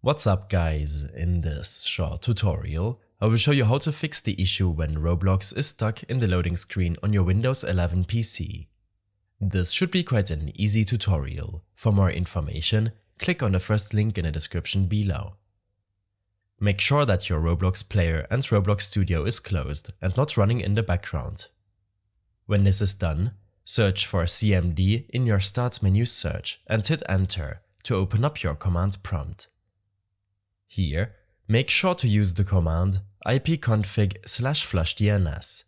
What's up guys, in this short tutorial I will show you how to fix the issue when Roblox is stuck in the loading screen on your Windows 11 PC. This should be quite an easy tutorial. For more information, click on the first link in the description below. Make sure that your Roblox player and Roblox Studio is closed and not running in the background. When this is done, search for CMD in your Start menu search and hit enter to open up your command prompt. Here, make sure to use the command ipconfig slash flush DNS.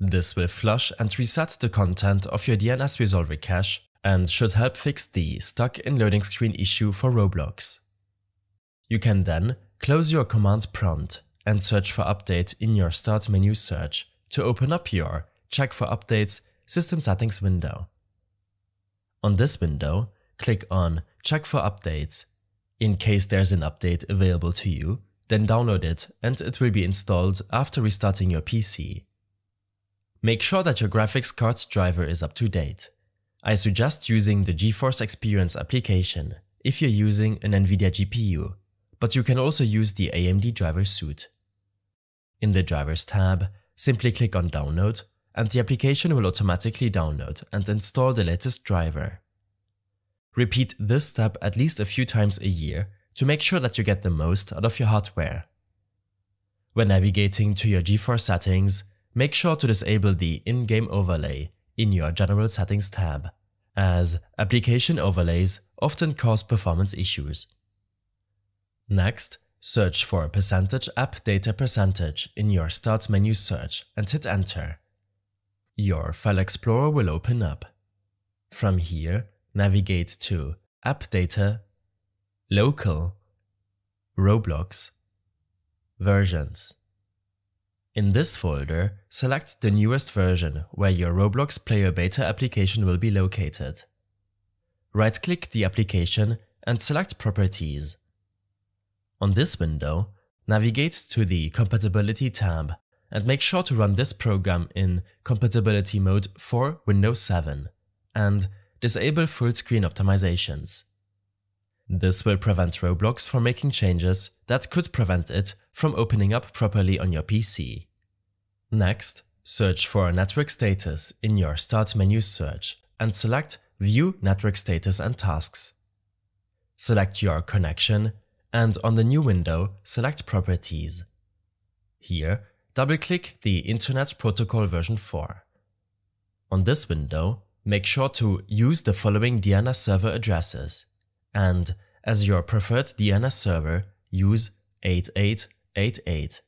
This will flush and reset the content of your DNS resolver cache and should help fix the stuck in loading screen issue for Roblox. You can then close your command prompt and search for update in your start menu search to open up your check for updates system settings window. On this window, click on check for updates in case there's an update available to you, then download it and it will be installed after restarting your PC. Make sure that your graphics card driver is up to date. I suggest using the GeForce Experience application if you're using an NVIDIA GPU, but you can also use the AMD driver suite. In the Drivers tab, simply click on Download and the application will automatically download and install the latest driver. Repeat this step at least a few times a year to make sure that you get the most out of your hardware. When navigating to your GeForce settings, make sure to disable the in-game overlay in your General Settings tab, as application overlays often cause performance issues. Next, search for percentage app data percentage in your Start menu search and hit Enter. Your File Explorer will open up. From here, navigate to App Data, Local, Roblox, Versions. In this folder, select the newest version where your Roblox Player Beta application will be located. Right-click the application and select Properties. On this window, navigate to the Compatibility tab and make sure to run this program in Compatibility Mode for Windows 7 and disable full screen optimizations. This will prevent Roblox from making changes that could prevent it from opening up properly on your PC. Next, search for network status in your start menu search and select View network status and tasks. Select your connection and on the new window, select Properties. Here, double-click the Internet Protocol version 4. On this window, make sure to use the following DNS server addresses. And as your preferred DNS server, use 8888.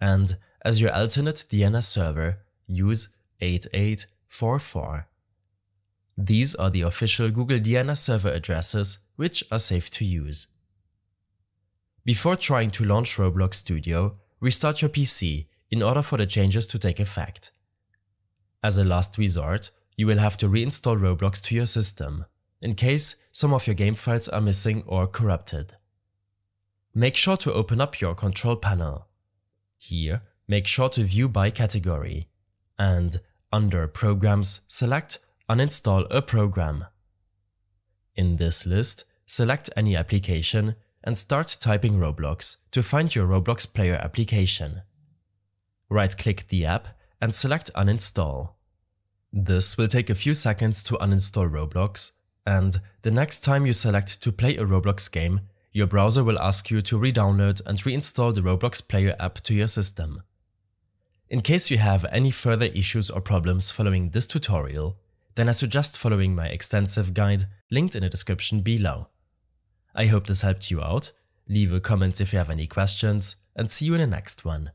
And as your alternate DNS server, use 8844. These are the official Google DNS server addresses which are safe to use. Before trying to launch Roblox Studio, restart your PC in order for the changes to take effect. As a last resort, you will have to reinstall Roblox to your system, in case some of your game files are missing or corrupted. Make sure to open up your control panel. Here, make sure to view by category, and under Programs, select Uninstall a program. In this list, select any application and start typing Roblox to find your Roblox Player application. Right-click the app and select Uninstall. This will take a few seconds to uninstall Roblox, and the next time you select to play a Roblox game, your browser will ask you to re-download and reinstall the Roblox Player app to your system. In case you have any further issues or problems following this tutorial, then I suggest following my extensive guide linked in the description below. I hope this helped you out, leave a comment if you have any questions, and see you in the next one.